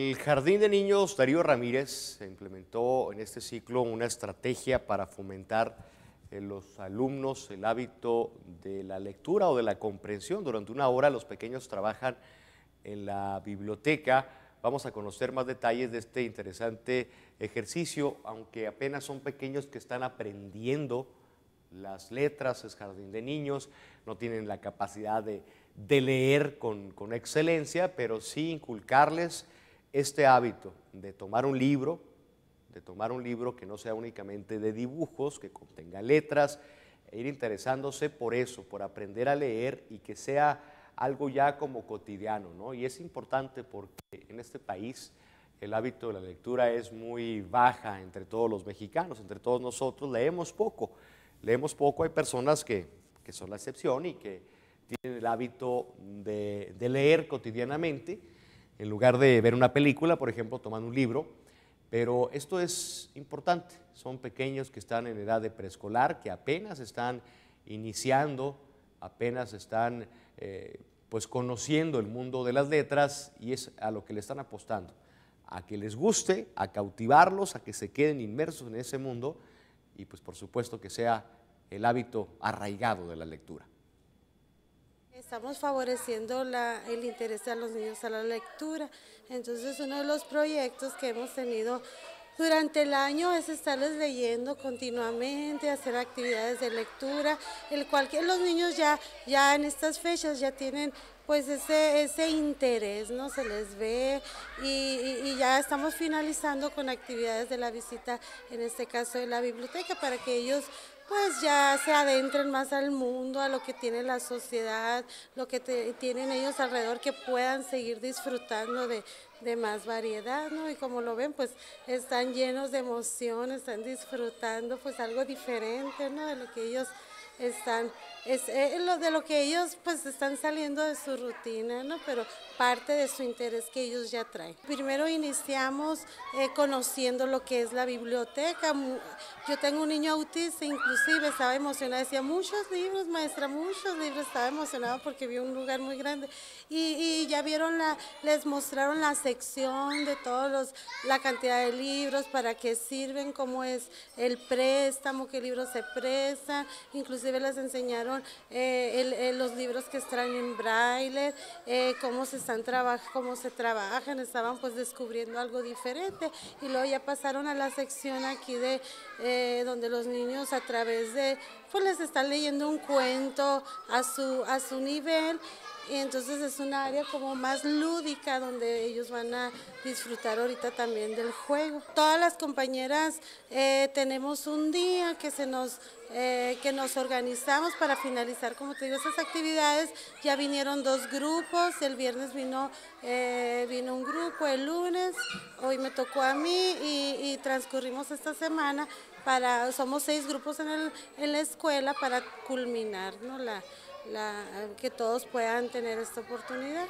El Jardín de Niños Darío Ramírez implementó en este ciclo una estrategia para fomentar en eh, los alumnos el hábito de la lectura o de la comprensión. Durante una hora los pequeños trabajan en la biblioteca. Vamos a conocer más detalles de este interesante ejercicio, aunque apenas son pequeños que están aprendiendo las letras, es jardín de niños, no tienen la capacidad de, leer con, con excelencia, pero sí inculcarles este hábito de tomar un libro, de tomar un libro que no sea únicamente de dibujos, que contenga letras, e ir interesándose por eso, por aprender a leer y que sea algo ya como cotidiano, ¿no? Y es importante porque en este país el hábito de la lectura es muy baja entre todos los mexicanos, entre todos nosotros leemos poco, leemos poco, hay personas que, son la excepción y que tienen el hábito de leer cotidianamente, en lugar de ver una película, por ejemplo, tomando un libro. Pero esto es importante, son pequeños que están en edad de preescolar, que apenas están iniciando, apenas están eh, pues conociendo el mundo de las letras y es a lo que le están apostando, a que les guste, a cautivarlos, a que se queden inmersos en ese mundo y pues por supuesto que sea el hábito arraigado de la lectura. Estamos favoreciendo la, el interés de los niños a la lectura. Entonces uno de los proyectos que hemos tenido durante el año es estarles leyendo continuamente, hacer actividades de lectura, el cual que los niños ya, ya en estas fechas ya tienen pues ese, ese interés, ¿no? Se les ve y, ya estamos finalizando con actividades de la visita, en este caso de la biblioteca, para que ellos pues ya se adentren más al mundo, a lo que tiene la sociedad, lo que te, tienen ellos alrededor, que puedan seguir disfrutando de, de más variedad, ¿no? Y como lo ven, pues están llenos de emoción, están disfrutando pues algo diferente, ¿no? De lo que ellos están, eh, es, lo de lo que ellos pues están saliendo de su rutina, ¿no? Pero parte de su interés que ellos ya traen. Primero iniciamos eh, conociendo lo que es la biblioteca. Yo tengo un niño autista, inclusive estaba emocionada, decía muchos libros, maestra, muchos libros, estaba emocionado porque vi un lugar muy grande. Y, y ya vieron la, les mostraron la sección de todos los, la cantidad de libros, para qué sirven, cómo es el préstamo, qué libros se prestan, inclusive les enseñaron eh, eh, los libros que están en braille, eh, cómo, se están cómo se trabajan, estaban pues descubriendo algo diferente y luego ya pasaron a la sección aquí de donde los niños a través de, pues les están leyendo un cuento a su, a su nivel y entonces es un área como más lúdica donde ellos van a disfrutar ahorita también del juego. Todas las compañeras eh, tenemos un día que se nos eh, que nos organizamos para finalizar, como te digo, esas actividades. Ya vinieron dos grupos, el viernes vino, eh, vino un grupo, el lunes, hoy me tocó a mí y, transcurrimos esta semana para, somos seis grupos en, en la escuela para culminar ¿no? la, la, que todos puedan tener esta oportunidad.